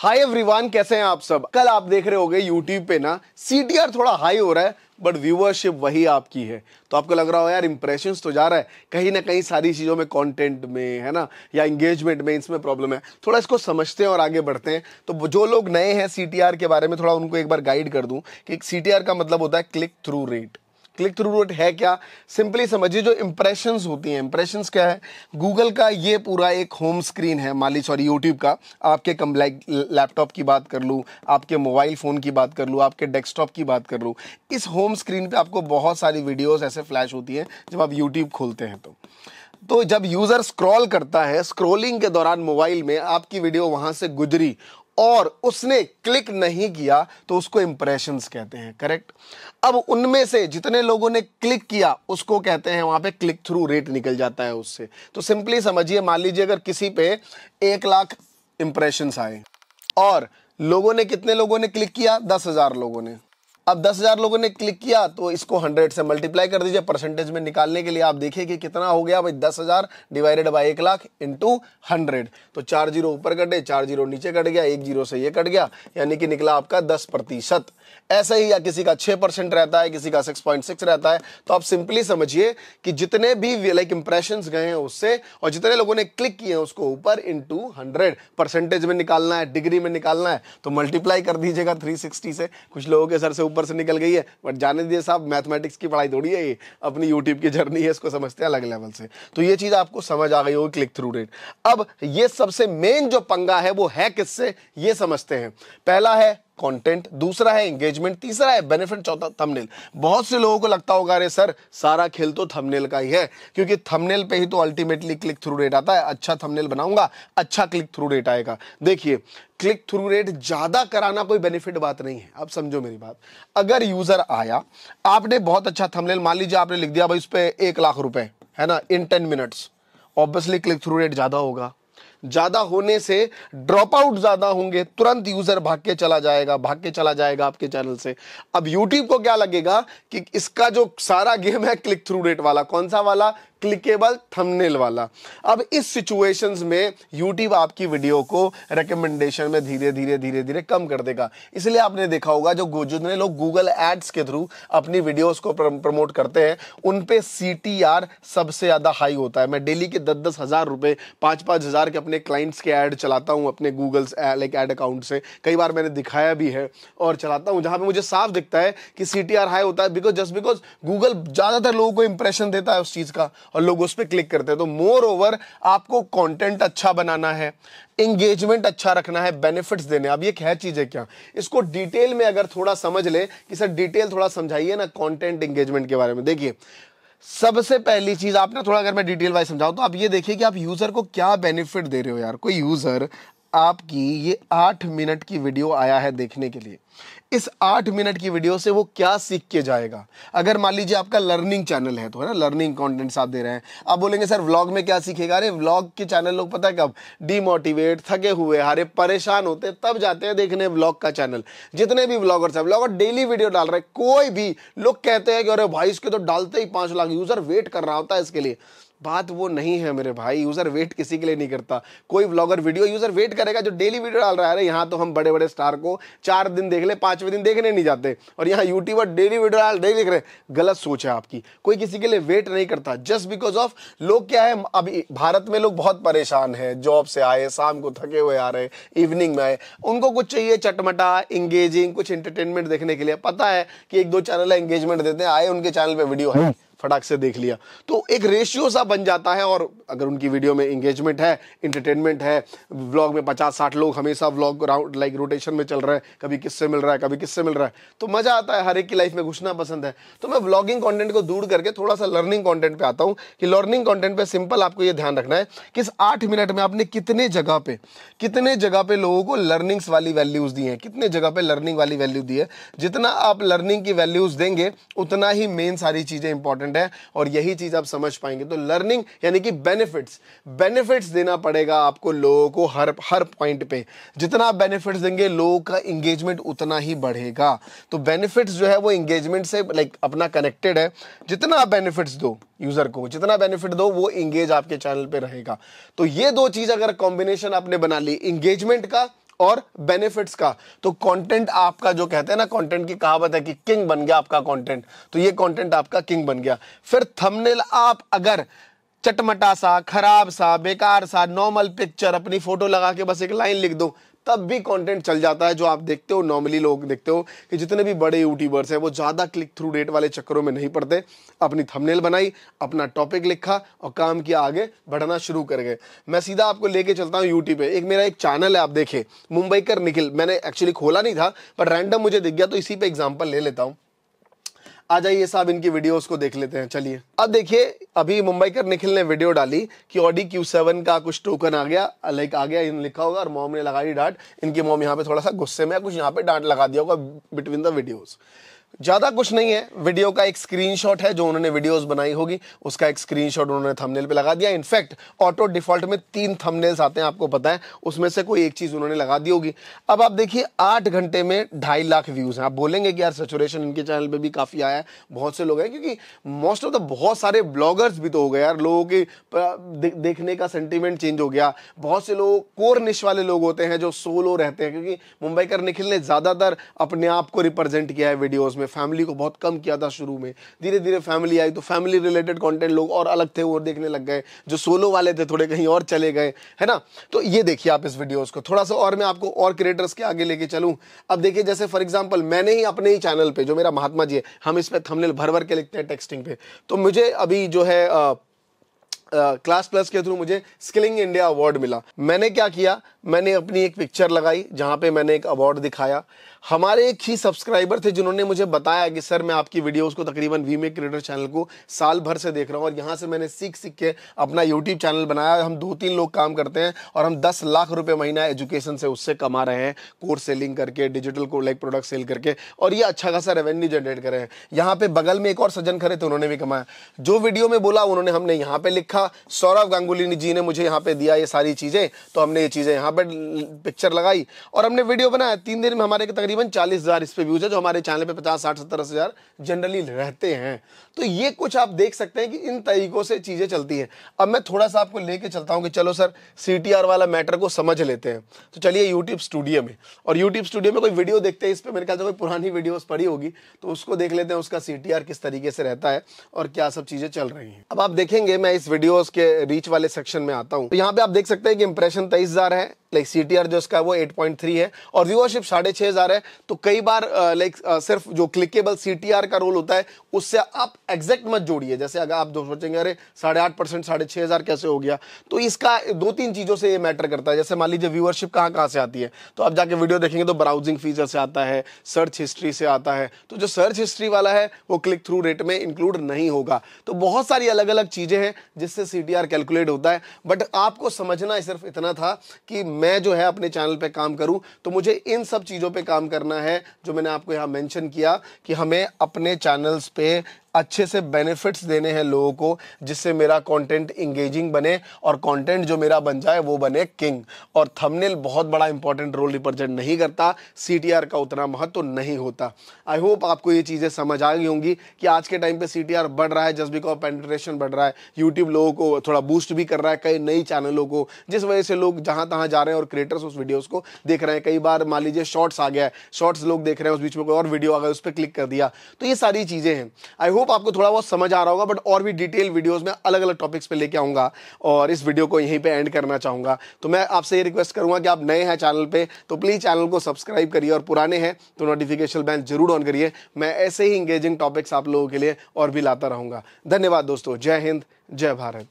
hi everyone कैसे हैं आप सब कल आप देख रहे गए यूट्यूब पे ना सी थोड़ा हाई हो रहा है बट व्यूअरशिप वही आपकी है तो आपको लग रहा हो यार इंप्रेशन तो जा रहा है कहीं ना कहीं सारी चीज़ों में कंटेंट में है ना या इंगेजमेंट में इसमें प्रॉब्लम है थोड़ा इसको समझते हैं और आगे बढ़ते हैं तो जो लोग नए हैं सी के बारे में थोड़ा उनको एक बार गाइड कर दूँ कि सी का मतलब होता है click through rate click through rate है क्या सिंपली समझिए जो इंप्रेशंस होती हैं इंप्रेशंस क्या है गूगल का ये पूरा एक होम स्क्रीन है मान ली सॉरी यूट्यूब का आपके कम लैपटॉप की बात कर लूँ आपके मोबाइल फ़ोन की बात कर लूँ आपके डेस्कटॉप की बात कर लूँ इस होम स्क्रीन पर आपको बहुत सारी वीडियोज़ ऐसे फ्लैश होती हैं जब आप यूट्यूब खोलते हैं तो तो जब यूज़र स्क्रॉल करता है स्क्रॉलिंग के दौरान मोबाइल में आपकी वीडियो वहाँ से गुजरी और उसने क्लिक नहीं किया तो उसको इंप्रेशंस कहते हैं करेक्ट अब उनमें से जितने लोगों ने क्लिक किया उसको कहते हैं वहां पे क्लिक थ्रू रेट निकल जाता है उससे तो सिंपली समझिए मान लीजिए अगर किसी पे एक लाख इंप्रेशंस आए और लोगों ने कितने लोगों ने क्लिक किया दस हज़ार लोगों ने अब दस हज़ार लोगों ने क्लिक किया तो इसको हंड्रेड से मल्टीप्लाई कर दीजिए परसेंटेज में निकालने के लिए आप देखिए कि कितना हो गया भाई दस हज़ार डिवाइडेड बाई एक लाख इंटू हंड्रेड तो चार जीरो ऊपर कटे चार जीरो नीचे कट गया एक जीरो से ये कट गया यानी कि निकला आपका दस प्रतिशत ऐसे ही या किसी का छह परसेंट रहता है किसी का सिक्स पॉइंट सिक्स रहता है तो आप सिंपली समझिए कि जितने भी लाइक इंप्रेशन गए हैं उससे और जितने लोगों ने क्लिक किए हैं उसको ऊपर इंटू हंड्रेड परसेंटेज में निकालना है डिग्री में निकालना है तो मल्टीप्लाई कर दीजिएगा थ्री सिक्सटी से कुछ लोगों के सर से ऊपर ऊपर से निकल गई है बट जाने दीजिए साहब मैथमेटिक्स की पढ़ाई थोड़ी है ये अपनी यूट्यूब की जर्नी है इसको समझते हैं अलग लेवल से तो ये चीज़ आपको समझ आ गई होगी क्लिक थ्रू रेट अब ये सबसे मेन जो पंगा है वो है किससे ये समझते हैं पहला है कंटेंट दूसरा है एंगेजमेंट तीसरा है बेनिफिट चौथा थंबनेल बहुत से लोगों को लगता होगा अरे सर सारा खेल तो थंबनेल का ही है क्योंकि थंबनेल पे ही तो अल्टीमेटली क्लिक थ्रू रेट आता है अच्छा थंबनेल बनाऊंगा अच्छा क्लिक थ्रू रेट आएगा देखिए क्लिक थ्रू रेट ज़्यादा कराना कोई बेनिफिट बात नहीं है अब समझो मेरी बात अगर यूज़र आया आपने बहुत अच्छा थंबनेल मान लीजिए आपने लिख दिया भाई उस पर एक लाख रुपए है ना in ten minutes obviously click through rate ज़्यादा होगा ज़्यादा होने से ड्रॉप आउट ज़्यादा होंगे तुरंत यूज़र भाग के चला जाएगा भाग के चला जाएगा आपके चैनल से अब यूट्यूब को क्या लगेगा कि इसका जो सारा गेम है क्लिक थ्रू रेट वाला कौन सा वाला क्लिकेबल थंबनेल वाला अब इस सिचुएशंस में यूट्यूब आपकी वीडियो को रिकमेंडेशन में धीरे धीरे धीरे धीरे कम कर देगा इसलिए आपने देखा होगा जो जितने लोग गूगल एड्स के थ्रू अपनी वीडियोस को प्रमोट करते हैं उन पे सी सबसे ज़्यादा हाई होता है मैं डेली के दस दस हज़ार रुपये पाँच पाँच हज़ार के अपने क्लाइंट्स के ऐड चलाता हूँ अपने गूगल्स लाइक एड अकाउंट से कई बार मैंने दिखाया भी है और चलाता हूँ जहाँ पर मुझे साफ दिखता है कि सी हाई होता है बिकॉज जस्ट बिकॉज गूगल ज़्यादातर लोगों को इंप्रेशन देता है उस चीज़ का और लोग उस पर क्लिक करते हैं तो मोर ओवर आपको कंटेंट अच्छा बनाना है इंगेजमेंट अच्छा रखना है बेनिफिट्स देने अब ये क्या चीज़ है क्या इसको डिटेल में अगर थोड़ा समझ ले कि सर डिटेल थोड़ा समझाइए ना कॉन्टेंट इंगेजमेंट के बारे में देखिए सबसे पहली चीज आपने थोड़ा अगर मैं डिटेल वाइज समझाऊं तो आप ये देखिए कि आप यूजर को क्या बेनिफिट दे रहे हो यार कोई यूजर आपकी ये आठ मिनट की वीडियो आया है देखने के लिए इस आठ मिनट की वीडियो से वो क्या सीख के जाएगा अगर मान लीजिए आपका लर्निंग चैनल है तो है ना लर्निंग कंटेंट आप दे रहे हैं आप बोलेंगे सर व्लॉग में क्या सीखेगा अरे व्लॉग के चैनल लोग पता है कब डीमोटिवेट थके हुए हारे परेशान होते तब जाते हैं देखने व्लॉग का चैनल जितने भी व्लॉगर्स हैं व्लॉगर डेली वीडियो डाल रहे हैं कोई भी लोग कहते हैं कि अरे भाई इसके तो डालते ही पांच लाख यूज़र वेट कर रहा होता है इसके लिए बात वो नहीं है मेरे भाई यूज़र वेट किसी के लिए नहीं करता कोई ब्लॉगर वीडियो यूज़र वेट करेगा जो डेली वीडियो डाल रहा है यहाँ तो हम बड़े बड़े स्टार को चार दिन देख ले पांचवे दिन देखने नहीं जाते और यहाँ यूट्यूबर डेली वीडियो डाल डेली देख रहे गलत सोच है आपकी कोई किसी के लिए वेट नहीं करता जस्ट बिकॉज ऑफ लोग क्या है अभी भारत में लोग बहुत परेशान है जॉब से आए शाम को थके हुए आ रहे इवनिंग में आए उनको कुछ चाहिए चटमटा इंगेजिंग कुछ इंटरटेनमेंट देखने के लिए पता है कि एक दो चैनल एंगेजमेंट देते हैं आए उनके चैनल पर वीडियो है फटाक से देख लिया तो एक रेशियो सा बन जाता है और अगर उनकी वीडियो में इंगेजमेंट है इंटरटेनमेंट है व्लॉग में पचास साठ लोग हमेशा व्लॉग राउंड लाइक रोटेशन में चल रहे हैं कभी किससे मिल रहा है कभी किससे मिल रहा है तो मज़ा आता है हर एक की लाइफ में घुसना पसंद है तो मैं व्लॉगिंग कॉन्टेंट को दूर करके थोड़ा सा लर्निंग कॉन्टेंट पर आता हूँ कि लर्निंग कॉन्टेंट पर सिंपल आपको ये ध्यान रखना है कि इस आठ मिनट में आपने कितने जगह पर कितने जगह पर लोगों को लर्निंग्स वाली वैल्यूज़ दी हैं कितने जगह पर लर्निंग वाली वैल्यू दी है जितना आप लर्निंग की वैल्यूज़ देंगे उतना ही मेन सारी चीज़ें इंपॉर्टेंट इंपॉर्टेंट है और यही चीज़ आप समझ पाएंगे तो लर्निंग यानी कि बेनिफिट्स बेनिफिट्स देना पड़ेगा आपको लोगों को हर हर पॉइंट पे जितना आप बेनिफिट्स देंगे लोगों का इंगेजमेंट उतना ही बढ़ेगा तो बेनिफिट्स जो है वो इंगेजमेंट से लाइक अपना कनेक्टेड है जितना आप बेनिफिट्स दो यूज़र को जितना बेनिफिट दो वो इंगेज आपके चैनल पे रहेगा तो ये दो चीज़ अगर कॉम्बिनेशन आपने बना ली इंगेजमेंट का और बेनिफिट्स का तो कंटेंट आपका जो कहते हैं ना कंटेंट की कहावत है कि किंग बन गया आपका कंटेंट तो ये कंटेंट आपका किंग बन गया फिर थंबनेल आप अगर चटमटा सा खराब सा बेकार सा नॉर्मल पिक्चर अपनी फोटो लगा के बस एक लाइन लिख दो तब भी कंटेंट चल जाता है जो आप देखते हो नॉर्मली लोग देखते हो कि जितने भी बड़े यूट्यूबर्स हैं वो ज़्यादा क्लिक थ्रू रेट वाले चक्करों में नहीं पड़ते अपनी थंबनेल बनाई अपना टॉपिक लिखा और काम किया आगे बढ़ना शुरू कर गए मैं सीधा आपको लेके चलता हूँ यूट्यूब पे एक मेरा एक चैनल है आप देखें मुंबई कर निखिल मैंने एक्चुअली खोला नहीं था पर रैंडम मुझे दिख गया तो इसी पर एग्जाम्पल ले लेता हूँ आ जाइए साहब इनकी वीडियोस को देख लेते हैं चलिए अब देखिए अभी मुंबई कर निखिल ने वीडियो डाली कि ऑडी क्यू सेवन का कुछ टोकन आ गया लाइक आ गया इन लिखा होगा और मोम ने लगाई डांट इनकी मोम यहाँ पे थोड़ा सा गुस्से में कुछ यहाँ पे डांट लगा दिया होगा बिटवीन द वीडियोज़ ज़्यादा कुछ नहीं है वीडियो का एक स्क्रीनशॉट है जो उन्होंने वीडियोस बनाई होगी उसका एक स्क्रीनशॉट उन्होंने थंबनेल पे लगा दिया इनफैक्ट ऑटो डिफॉल्ट में तीन थंबनेल्स आते हैं आपको पता है उसमें से कोई एक चीज़ उन्होंने लगा दी होगी अब आप देखिए आठ घंटे में ढाई लाख व्यूज़ हैं आप बोलेंगे कि यार सेचुरेशन इनके चैनल पर भी काफ़ी आया है बहुत से लोग हैं क्योंकि मोस्ट ऑफ द बहुत सारे ब्लॉगर्स भी तो हो गए यार लोगों के देखने का सेंटिमेंट चेंज हो गया बहुत से लोग कोर निश वाले लोग होते हैं जो सोलो रहते हैं क्योंकि मुंबई कर निखिल ने ज़्यादातर अपने आप को रिप्रेजेंट किया है वीडियोज़ उसमें फैमिली को बहुत कम किया था शुरू में धीरे धीरे फैमिली आई तो फैमिली रिलेटेड कॉन्टेंट लोग और अलग थे वो देखने लग गए जो सोलो वाले थे थोड़े कहीं और चले गए है ना तो ये देखिए आप इस वीडियोज़ को थोड़ा सा और मैं आपको और क्रिएटर्स के आगे लेके चलूँ अब देखिए जैसे फॉर एग्जाम्पल मैंने ही अपने ही चैनल पर जो मेरा महात्मा जी है हम इस पर थमनेल भर भर के लिखते हैं टेक्सटिंग पे तो मुझे अभी जो है आ, क्लास uh, प्लस के थ्रू मुझे स्किलिंग इंडिया अवार्ड मिला मैंने क्या किया मैंने अपनी एक पिक्चर लगाई जहाँ पे मैंने एक अवार्ड दिखाया हमारे एक ही सब्सक्राइबर थे जिन्होंने मुझे बताया कि सर मैं आपकी वीडियोस को तकरीबन वी क्रिएटर चैनल को साल भर से देख रहा हूँ और यहाँ से मैंने सीख सीख के अपना यूट्यूब चैनल बनाया हम दो तीन लोग काम करते हैं और हम दस लाख रुपये महीना एजुकेशन से उससे कमा रहे हैं कोर्स सेलिंग करके डिजिटल को लाइक प्रोडक्ट सेल करके और ये अच्छा खासा रेवेन्यू जनरेट रहे हैं यहाँ पे बगल में एक और सज्जन खड़े थे उन्होंने भी कमाया जो वीडियो में बोला उन्होंने हमने यहाँ पे लिखा देखा सौरभ गांगुली जी ने मुझे यहाँ पे दिया ये सारी चीज़ें तो हमने ये चीज़ें यहाँ पे पिक्चर लगाई और हमने वीडियो बनाया तीन दिन में हमारे तकरीबन चालीस हज़ार इस पर व्यूज़ है जो हमारे चैनल पे पचास साठ सत्तर हज़ार जनरली रहते हैं तो ये कुछ आप देख सकते हैं कि इन तरीक़ों से चीज़ें चलती हैं अब मैं थोड़ा सा आपको लेके चलता हूँ कि चलो सर सी वाला मैटर को समझ लेते हैं तो चलिए यूट्यूब स्टूडियो में और यूट्यूब स्टूडियो में कोई वीडियो देखते हैं इस पर मेरे ख्याल से कोई पुरानी वीडियोस पड़ी होगी तो उसको देख लेते हैं उसका सी किस तरीके से रहता है और क्या सब चीज़ें चल रही हैं अब आप देखेंगे मैं इस वीडियो वीडियोस के रीच वाले सेक्शन में आता हूँ तो यहाँ पे आप देख सकते हैं कि इंप्रेशन तेईस है लाइक सी जो इसका वो एट पॉइंट थ्री है और व्यूअरशिप साढ़े छः हज़ार है तो कई बार लाइक सिर्फ जो क्लिकेबल सी टी आर का रोल होता है उससे आप एग्जैक्ट मत जोड़िए जैसे अगर आप जो सोचेंगे अरे साढ़े आठ परसेंट साढ़े छः हज़ार कैसे हो गया तो इसका दो तीन चीज़ों से ये मैटर करता है जैसे मान लीजिए व्यूअरशिप कहाँ कहाँ से आती है तो आप जाके वीडियो देखेंगे तो ब्राउजिंग फीचर से आता है सर्च हिस्ट्री से आता है तो जो सर्च हिस्ट्री वाला है वो क्लिक थ्रू रेट में इंक्लूड नहीं होगा तो बहुत सारी अलग अलग चीज़ें हैं जिससे सी टी आर कैलकुलेट होता है बट आपको समझना सिर्फ इतना था कि मैं जो है अपने चैनल पे काम करूं तो मुझे इन सब चीज़ों पे काम करना है जो मैंने आपको यहां मेंशन किया कि हमें अपने चैनल्स पे अच्छे से बेनिफिट्स देने हैं लोगों को जिससे मेरा कंटेंट इंगेजिंग बने और कंटेंट जो मेरा बन जाए वो बने किंग और थंबनेल बहुत बड़ा इंपॉर्टेंट रोल रिप्रेजेंट नहीं करता सी का उतना महत्व तो नहीं होता आई होप आपको ये चीज़ें समझ आ गई होंगी कि आज के टाइम पर सी बढ़ रहा है जस्ट बिकॉज पेंट्रेशन बढ़ रहा है यूट्यूब लोगों को थोड़ा बूस्ट भी कर रहा है कई नई चैनलों को जिस वजह से लोग जहाँ तहाँ जा रहे हैं और क्रिएटर्स उस वीडियोज को देख रहे हैं कई बार मान लीजिए शॉर्ट्स आ गया है शॉर्ट्स लोग देख रहे हैं उस बीच में कोई और वीडियो आ गया उस पर क्लिक कर दिया तो ये सारी चीज़ें हैं आई होप आपको थोड़ा बहुत समझ आ रहा होगा बट और भी डिटेल वीडियोस में अलग अलग टॉपिक्स पे लेके आऊँगा और इस वीडियो को यहीं पे एंड करना चाहूँगा तो मैं आपसे ये रिक्वेस्ट करूँगा कि आप नए हैं चैनल पे तो प्लीज़ चैनल को सब्सक्राइब करिए और पुराने हैं तो नोटिफिकेशन बैन जरूर ऑन करिए मैं ऐसे ही इंगेजिंग टॉपिक्स आप लोगों के लिए और भी लाता रहूँगा धन्यवाद दोस्तों जय हिंद जय भारत